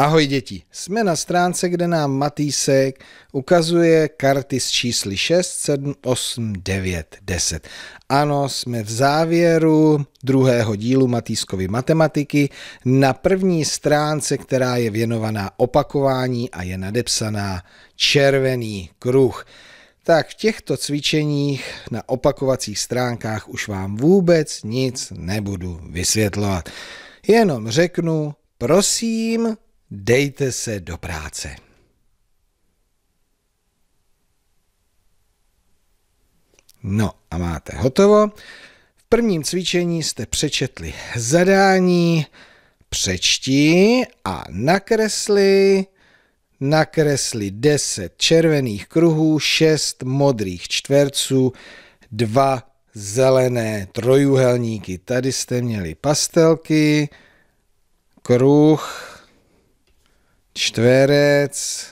Ahoj děti, jsme na stránce, kde nám Matýsek ukazuje karty z čísly 6, 7, 8, 9, 10. Ano, jsme v závěru druhého dílu Matýskovy matematiky na první stránce, která je věnovaná opakování a je nadepsaná červený kruh. Tak v těchto cvičeních na opakovacích stránkách už vám vůbec nic nebudu vysvětlovat. Jenom řeknu, prosím, Dejte se do práce. No a máte hotovo. V prvním cvičení jste přečetli zadání, přečti a nakresli, nakresli 10 červených kruhů, 6 modrých čtverců, 2 zelené trojuhelníky. Tady jste měli pastelky, kruh, čtverec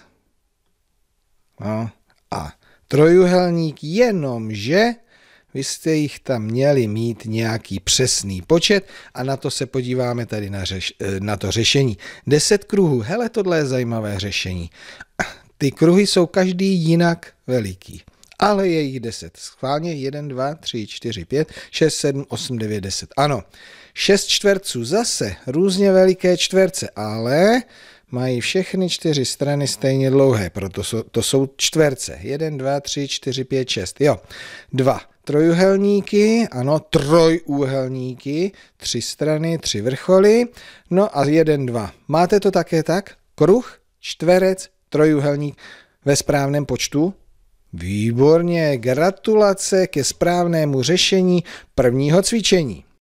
no, a trojuhelník, jenomže vy jste jich tam měli mít nějaký přesný počet a na to se podíváme tady na, řeš, eh, na to řešení. deset kruhů, hele, tohle je zajímavé řešení. Ty kruhy jsou každý jinak veliký, ale je jich deset. Schválně 1, 2, 3, 4, 5, 6, 7, 8, 9, 10. Ano, šest čtverců, zase různě veliké čtverce, ale mají všechny čtyři strany stejně dlouhé, proto jsou, to jsou čtverce. 1, 2, 3, 4, 5, 6. Jo, dva trojuhelníky, ano, trojúhelníky, tři strany, tři vrcholy, no a jeden, dva. Máte to také tak? Kruh, čtverec, trojuhelník ve správném počtu? Výborně, gratulace ke správnému řešení prvního cvičení.